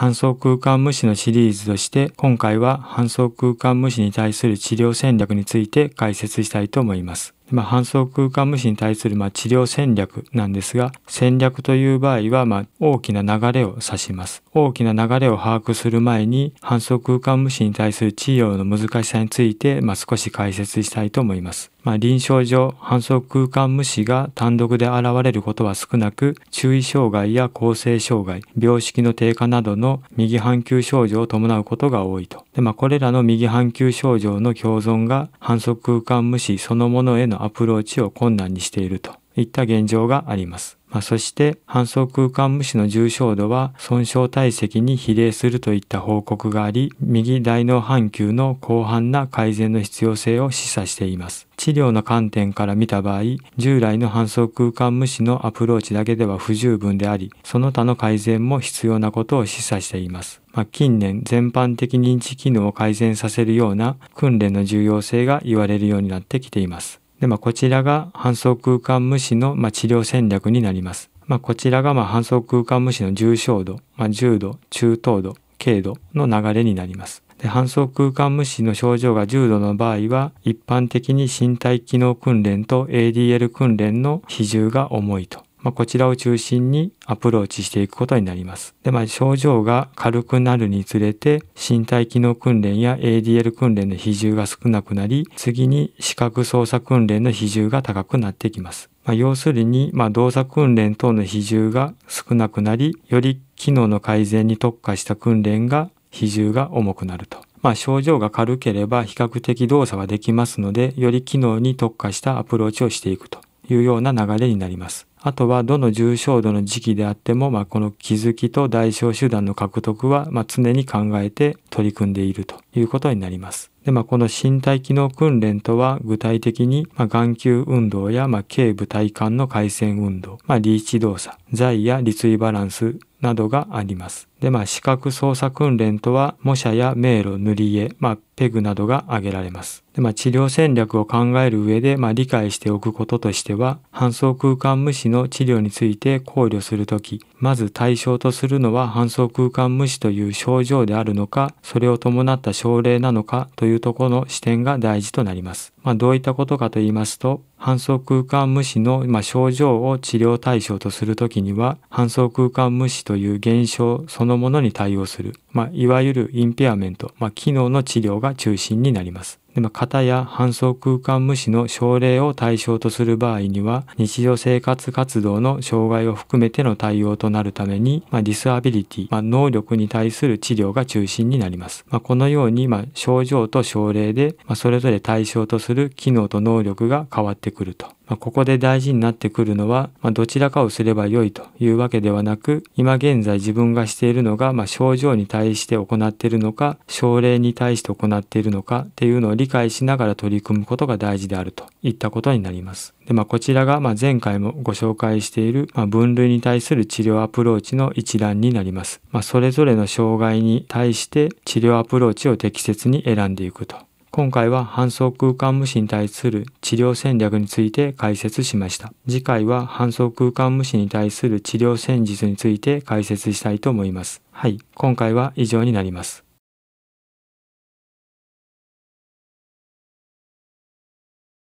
搬送空間無視のシリーズとして今回は搬送空間無視に対する治療戦略について解説したいと思います。まあ、反則空間無視に対するま治療戦略なんですが、戦略という場合はま大きな流れを指します。大きな流れを把握する前に、反則空間無視に対する治療の難しさについてま少し解説したいと思います。まあ、臨床上、反則空間無視が単独で現れることは少なく、注意障害や構成障害、病識の低下などの右半球症状を伴うことが多いと。でまあ、これらの右半球症状の共存が反則空間無視そのものへのアプローチを困難にしているといった現状があります。まあ、そして搬送空間無視の重症度は損傷体積に比例するといった報告があり右大脳半球の広範な改善の必要性を示唆しています治療の観点から見た場合従来の搬送空間無視のアプローチだけでは不十分でありその他の改善も必要なことを示唆していますまあ、近年全般的認知機能を改善させるような訓練の重要性が言われるようになってきていますで、まあ、こちらが搬送空間無視の、まあ、治療戦略になります。まあ、こちらが、まあ、搬送空間無視の重症度、まあ、重度、中等度、軽度の流れになります。で搬送空間無視の症状が重度の場合は一般的に身体機能訓練と ADL 訓練の比重が重いとまあ、こちらを中心にアプローチしていくことになります。で、まあ、症状が軽くなるにつれて、身体機能訓練や ADL 訓練の比重が少なくなり、次に視覚操作訓練の比重が高くなってきます。まあ、要するに、まあ、動作訓練等の比重が少なくなり、より機能の改善に特化した訓練が比重が重くなると。まあ、症状が軽ければ比較的動作はできますので、より機能に特化したアプローチをしていくというような流れになります。あとはどの重症度の時期であっても、まあ、この気づきと代償手段の獲得は、まあ、常に考えて取り組んでいるということになります。で、まあ、この身体機能訓練とは具体的に、まあ、眼球運動や、まあ、頸部体幹の回旋運動、まあ、リーチ動作、財や立位バランスなどがあります。で、まあ、視覚操作訓練とは、模写や迷路、塗り絵、まあ、ペグなどが挙げられます。で、まあ、治療戦略を考える上で、まあ、理解しておくこととしては、搬送空間無視の治療について考慮するとき、まず対象とするのは搬送空間無視という症状であるのか、それを伴った症例なのかというところの視点が大事となります。まあ、どういったことかと言いますと、搬送空間無視の、ま症状を治療対象とするときには、搬送空間無視という現象そののものに対応するまあ、いわゆるインペアメント、まあ、機能の治療が中心になります。でまあ、型や搬送空間無視の症例を対象とする場合には、日常生活活動の障害を含めての対応となるために、まあ、ディスアビリティ、まあ、能力に対する治療が中心になります。まあ、このように、まあ、症状と症例で、まあ、それぞれ対象とする機能と能力が変わってくると。まあ、ここで大事になってくるのは、まあ、どちらかをすれば良いというわけではなく、今現在自分がしているのが、まあ、症状に対対して行っているのか症例に対して行っているのかっていうのを理解しながら取り組むことが大事であるといったことになります。でまあ、こちらがま前回もご紹介しているま分類に対する治療アプローチの一覧になります。まあ、それぞれの障害に対して治療アプローチを適切に選んでいくと。今回は搬送空間無視に対する治療戦略について解説しました。次回は搬送空間無視に対する治療戦術について解説したいと思います。はい、今回は以上になります。